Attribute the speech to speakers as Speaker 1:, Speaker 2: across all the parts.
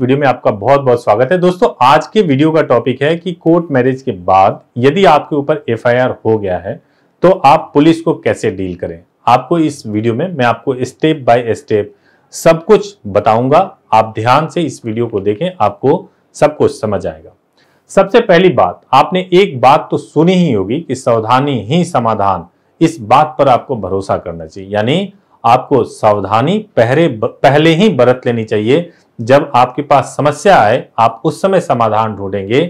Speaker 1: video में आपका बहुत बहुत स्वागत है दोस्तों आज के वीडियो का टॉपिक है कि कोर्ट मैरिज के बाद यदि आपके ऊपर एफआईआर हो गया है तो आप पुलिस को कैसे डील करें आपको इस वीडियो में मैं आपको स्टेप बाय स्टेप सब कुछ बताऊंगा आप ध्यान से इस वीडियो को देखें आपको सब कुछ समझ आएगा सबसे पहली बात आपने एक बात तो सुनी ही होगी कि सावधानी ही समाधान इस बात पर आपको भरोसा करना चाहिए यानी आपको सावधानी पहले पहले ही बरत लेनी चाहिए जब आपके पास समस्या आए आप उस समय समाधान ढूंढेंगे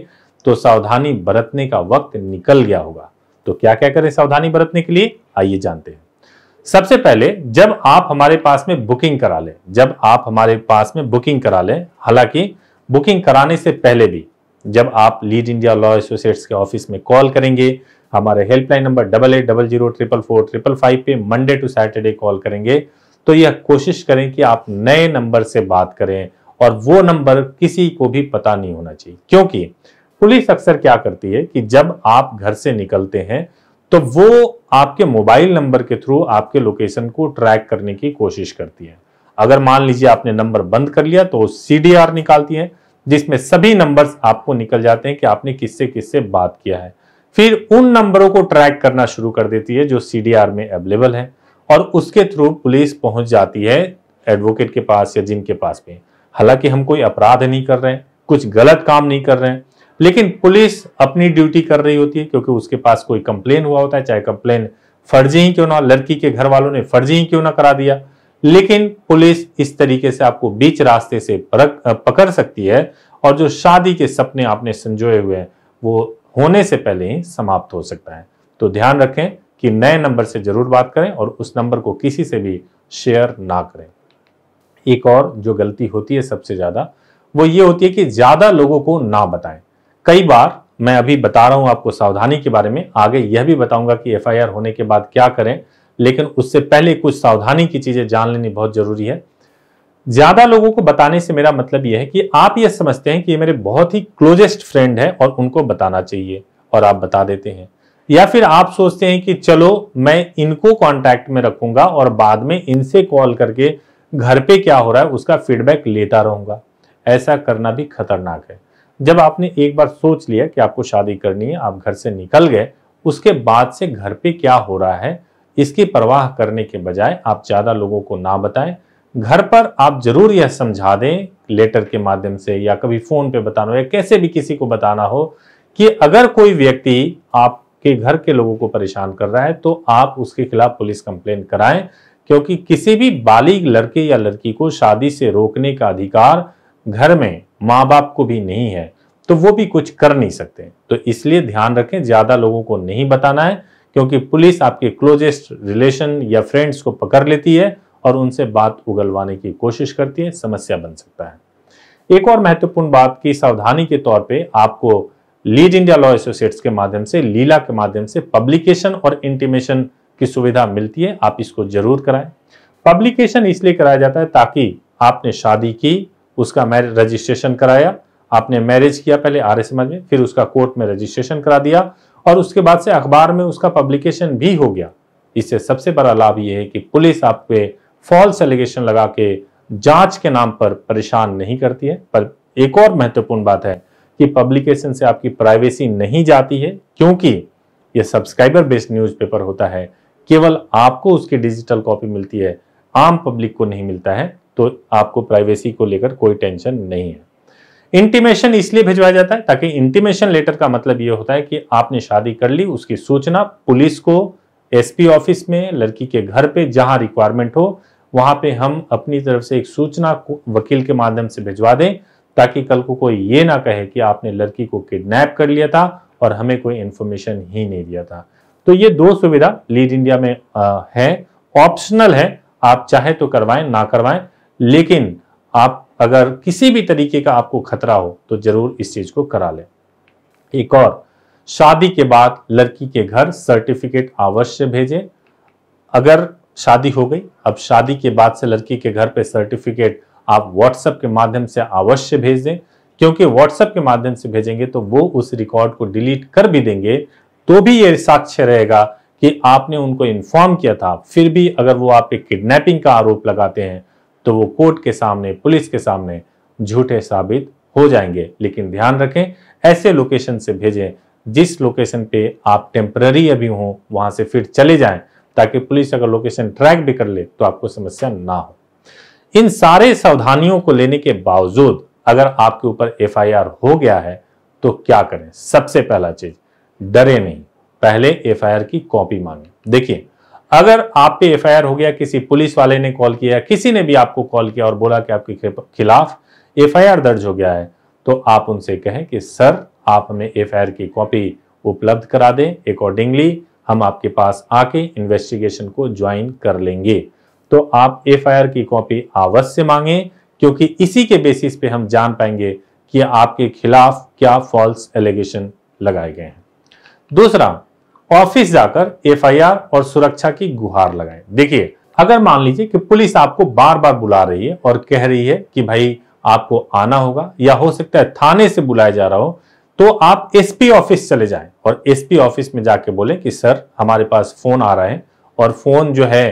Speaker 1: तो सावधानी बरतने का वक्त निकल गया होगा तो क्या क्या करें सावधानी बरतने के लिए आइए जानते हैं सबसे पहले जब आप हमारे पास में बुकिंग करा लें जब आप हमारे पास में बुकिंग करा लें हालांकि बुकिंग कराने से पहले भी जब आप लीड इंडिया लॉ एसोसिएट्स के ऑफिस में कॉल करेंगे हमारे helpline number double eight double zero triple four triple five पे मंडे टू सैटरडे कॉल करेंगे तो यह कोशिश करें कि आप नए नंबर से बात करें और वो नंबर किसी को भी पता नहीं होना चाहिए क्योंकि पुलिस अक्सर क्या करती है कि जब आप घर से निकलते हैं तो वो आपके मोबाइल नंबर के थ्रू आपके लोकेशन को ट्रैक करने की कोशिश करती है अगर मान लीजिए आपने नंबर बंद कर लिया तो आर निकालती है जिसमें सभी नंबर्स आपको निकल जाते हैं कि आपने किससे किससे बात किया है फिर उन नंबरों को ट्रैक करना शुरू कर देती है जो सीडीआर में अवेलेबल है और उसके थ्रू पुलिस पहुंच जाती है एडवोकेट के पास या जिनके पास भी हालांकि हम कोई अपराध नहीं कर रहे हैं कुछ गलत काम नहीं कर रहे हैं लेकिन पुलिस अपनी ड्यूटी कर रही होती है क्योंकि उसके पास कोई कंप्लेन हुआ होता है चाहे कंप्लेन फर्जी ही क्यों ना लड़की के घर वालों ने फर्जी ही क्यों ना करा दिया लेकिन पुलिस इस तरीके से आपको बीच रास्ते से पकड़ सकती है और जो शादी के सपने आपने संजोए हुए हैं वो होने से पहले ही समाप्त हो सकता है तो ध्यान रखें कि नए नंबर से जरूर बात करें और उस नंबर को किसी से भी शेयर ना करें एक और जो गलती होती है सबसे ज़्यादा वो ये होती है कि ज़्यादा लोगों को ना बताएं कई बार मैं अभी बता रहा हूं आपको सावधानी के बारे में आगे यह भी बताऊंगा कि एफआईआर होने के बाद क्या करें लेकिन उससे पहले कुछ सावधानी की चीज़ें जान लेनी बहुत ज़रूरी है ज्यादा लोगों को बताने से मेरा मतलब यह है कि आप ये समझते हैं कि ये मेरे बहुत ही क्लोजेस्ट फ्रेंड है और उनको बताना चाहिए और आप बता देते हैं या फिर आप सोचते हैं कि चलो मैं इनको कांटेक्ट में रखूंगा और बाद में इनसे कॉल करके घर पे क्या हो रहा है उसका फीडबैक लेता रहूंगा ऐसा करना भी खतरनाक है जब आपने एक बार सोच लिया कि आपको शादी करनी है आप घर से निकल गए उसके बाद से घर पे क्या हो रहा है इसकी परवाह करने के बजाय आप ज़्यादा लोगों को ना बताएं घर पर आप जरूर यह समझा दें लेटर के माध्यम से या कभी फोन पे बताना हो या कैसे भी किसी को बताना हो कि अगर कोई व्यक्ति आपके घर के लोगों को परेशान कर रहा है तो आप उसके खिलाफ पुलिस कंप्लेन कराएं क्योंकि किसी भी बालिग लड़के या लड़की को शादी से रोकने का अधिकार घर में माँ बाप को भी नहीं है तो वो भी कुछ कर नहीं सकते तो इसलिए ध्यान रखें ज़्यादा लोगों को नहीं बताना है क्योंकि पुलिस आपके क्लोजेस्ट रिलेशन या फ्रेंड्स को पकड़ लेती है और उनसे बात उगलवाने की कोशिश करती है समस्या बन सकता है एक और महत्वपूर्ण बात की सावधानी के तौर पे आपको लीड इंडिया लॉ एसोसिएट्स के माध्यम से लीला के माध्यम से पब्लिकेशन और इंटीमेशन की सुविधा मिलती है आप इसको जरूर कराएं पब्लिकेशन इसलिए कराया जाता है ताकि आपने शादी की उसका मैरिज रजिस्ट्रेशन कराया आपने मैरिज किया पहले आर एस में फिर उसका कोर्ट में रजिस्ट्रेशन करा दिया और उसके बाद से अखबार में उसका पब्लिकेशन भी हो गया इससे सबसे बड़ा लाभ यह है कि पुलिस आपके फॉल्स एलिगेशन लगा के जांच के नाम पर परेशान नहीं करती है पर एक और महत्वपूर्ण बात है कि पब्लिकेशन से आपकी प्राइवेसी नहीं जाती है क्योंकि यह सब्सक्राइबर बेस्ड न्यूज़पेपर होता है केवल आपको उसकी डिजिटल कॉपी मिलती है आम पब्लिक को नहीं मिलता है तो आपको प्राइवेसी को लेकर कोई टेंशन नहीं है इंटीमेशन इसलिए भिजवाया जाता है ताकि इंटीमेशन लेटर का मतलब यह होता है कि आपने शादी कर ली उसकी सूचना पुलिस को एसपी ऑफिस में लड़की के घर पे जहां रिक्वायरमेंट हो वहां पे हम अपनी तरफ से एक सूचना वकील के माध्यम से भिजवा दें ताकि कल को कोई ये ना कहे कि आपने लड़की को किडनैप कर लिया था और हमें कोई इन्फॉर्मेशन ही नहीं दिया था तो ये दो सुविधा लीड इंडिया में है ऑप्शनल है आप चाहे तो करवाएं ना करवाएं लेकिन आप अगर किसी भी तरीके का आपको खतरा हो तो जरूर इस चीज को करा लें एक और शादी के बाद लड़की के घर सर्टिफिकेट अवश्य भेजें अगर शादी हो गई अब शादी के बाद से लड़की के घर पे सर्टिफिकेट आप व्हाट्सएप के माध्यम से अवश्य भेज दें क्योंकि व्हाट्सएप के माध्यम से भेजेंगे तो वो उस रिकॉर्ड को डिलीट कर भी देंगे तो भी ये साक्ष्य रहेगा कि आपने उनको इन्फॉर्म किया था फिर भी अगर वो आप किडनेपिंग किडनैपिंग का आरोप लगाते हैं तो वो कोर्ट के सामने पुलिस के सामने झूठे साबित हो जाएंगे लेकिन ध्यान रखें ऐसे लोकेशन से भेजें जिस लोकेशन पे आप टेम्पररी अभी हों वहां से फिर चले जाएं ताकि पुलिस अगर लोकेशन ट्रैक भी कर ले तो आपको समस्या ना हो इन सारे सावधानियों को लेने के बावजूद अगर आपके ऊपर एफआईआर हो गया है तो क्या करें सबसे पहला चीज डरे नहीं पहले एफआईआर की कॉपी मांगे देखिए अगर आप पे एफआईआर हो गया किसी पुलिस वाले ने कॉल किया किसी ने भी आपको कॉल किया और बोला कि आपके खिलाफ एफआईआर दर्ज हो गया है तो आप उनसे कहें कि सर आप हमें एफआईआर की कॉपी उपलब्ध करा दें अकॉर्डिंगली हम आपके पास आके इन्वेस्टिगेशन को ज्वाइन कर लेंगे तो आप एफ की कॉपी अवश्य मांगे क्योंकि इसी के बेसिस पे हम जान पाएंगे कि आपके खिलाफ क्या फॉल्स एलिगेशन लगाए गए हैं दूसरा ऑफिस जाकर एफआईआर और सुरक्षा की गुहार लगाएं देखिए अगर मान लीजिए कि पुलिस आपको बार बार बुला रही है और कह रही है कि भाई आपको आना होगा या हो सकता है थाने से बुलाया जा रहा हो तो आप एसपी ऑफिस चले जाएं और एसपी ऑफिस में जाके बोले कि सर हमारे पास फोन आ रहा है और फोन जो है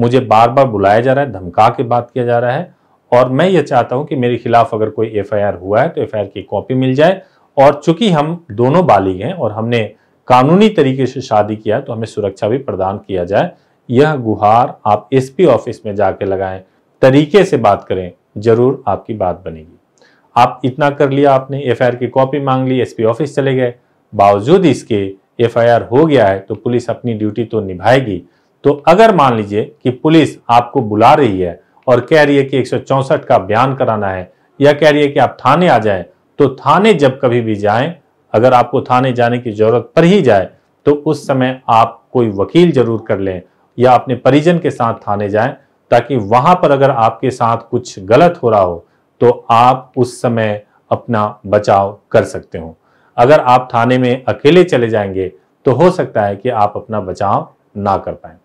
Speaker 1: मुझे बार बार बुलाया जा रहा है धमका के बात किया जा रहा है और मैं ये चाहता हूं कि मेरे खिलाफ अगर कोई एफआईआर हुआ है तो एफआईआर की कॉपी मिल जाए और चूंकि हम दोनों बालिग हैं और हमने कानूनी तरीके से शादी किया तो हमें सुरक्षा भी प्रदान किया जाए यह गुहार आप एसपी ऑफिस में जाके लगाएं तरीके से बात करें जरूर आपकी बात बनेगी आप इतना कर लिया आपने एफ की कॉपी मांग ली एस ऑफिस चले गए बावजूद इसके एफ हो गया है तो पुलिस अपनी ड्यूटी तो निभाएगी तो अगर मान लीजिए कि पुलिस आपको बुला रही है और कह रही है कि एक का बयान कराना है या कह रही है कि आप थाने आ जाएं तो थाने जब कभी भी जाएं अगर आपको थाने जाने की जरूरत पर ही जाए तो उस समय आप कोई वकील जरूर कर लें या अपने परिजन के साथ थाने जाएं ताकि वहां पर अगर आपके साथ कुछ गलत हो रहा हो तो आप उस समय अपना बचाव कर सकते हो अगर आप थाने में अकेले चले जाएंगे तो हो सकता है कि आप अपना बचाव ना कर पाए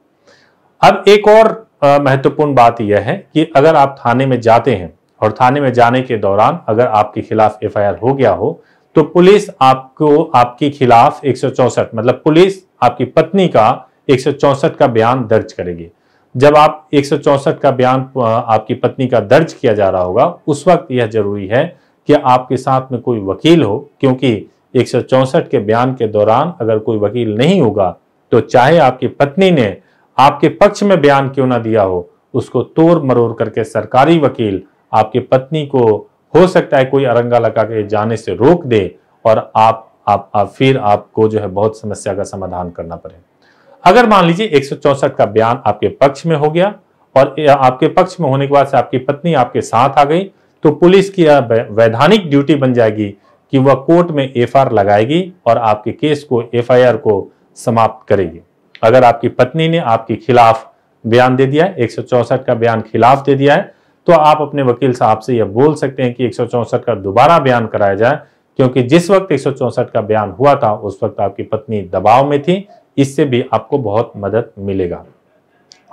Speaker 1: अब एक और महत्वपूर्ण बात यह है कि अगर आप थाने में जाते हैं और थाने में जाने के दौरान अगर आपके खिलाफ एफ हो गया हो तो पुलिस आपको आपके खिलाफ एक मतलब पुलिस आपकी पत्नी का एक का बयान दर्ज करेगी जब आप एक का बयान आपकी पत्नी का दर्ज किया जा रहा होगा उस वक्त यह जरूरी है कि आपके साथ में कोई वकील हो क्योंकि एक के बयान के दौरान अगर कोई वकील नहीं होगा तो चाहे आपकी पत्नी ने आपके पक्ष में बयान क्यों ना दिया हो उसको तोड़ मरोड़ करके सरकारी वकील आपकी पत्नी को हो सकता है कोई अरंगा लगा के जाने से रोक दे और आप आप, आप फिर आपको जो है बहुत समस्या का समाधान करना पड़ेगा अगर मान लीजिए एक का बयान आपके पक्ष में हो गया और आपके पक्ष में होने के बाद से आपकी पत्नी आपके साथ आ गई तो पुलिस की वैधानिक ड्यूटी बन जाएगी कि वह कोर्ट में एफआईआर लगाएगी और आपके केस को एफआईआर को समाप्त करेगी अगर आपकी पत्नी ने आपके खिलाफ बयान दे दिया है एक का बयान खिलाफ दे दिया है तो आप अपने वकील साहब से यह बोल सकते हैं कि एक का दोबारा बयान कराया जाए क्योंकि जिस वक्त एक का बयान हुआ था उस वक्त आपकी पत्नी दबाव में थी इससे भी आपको बहुत मदद मिलेगा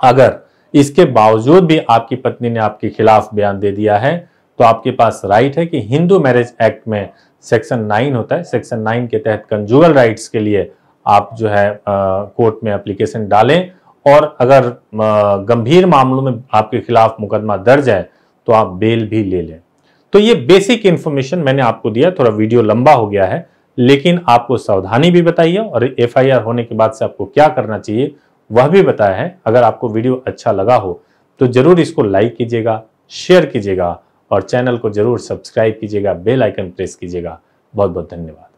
Speaker 1: अगर इसके बावजूद भी आपकी पत्नी ने आपके खिलाफ बयान दे दिया है तो आपके पास राइट है कि हिंदू मैरिज एक्ट में सेक्शन नाइन होता है सेक्शन नाइन के तहत कंजुगल राइट्स के लिए आप जो है कोर्ट में एप्लीकेशन डालें और अगर गंभीर मामलों में आपके खिलाफ मुकदमा दर्ज है तो आप बेल भी ले लें तो ये बेसिक इंफॉर्मेशन मैंने आपको दिया थोड़ा वीडियो लंबा हो गया है लेकिन आपको सावधानी भी बताई है और एफआईआर होने के बाद से आपको क्या करना चाहिए वह भी बताया है अगर आपको वीडियो अच्छा लगा हो तो जरूर इसको लाइक कीजिएगा शेयर कीजिएगा और चैनल को जरूर सब्सक्राइब कीजिएगा बेल आइकन प्रेस कीजिएगा बहुत बहुत धन्यवाद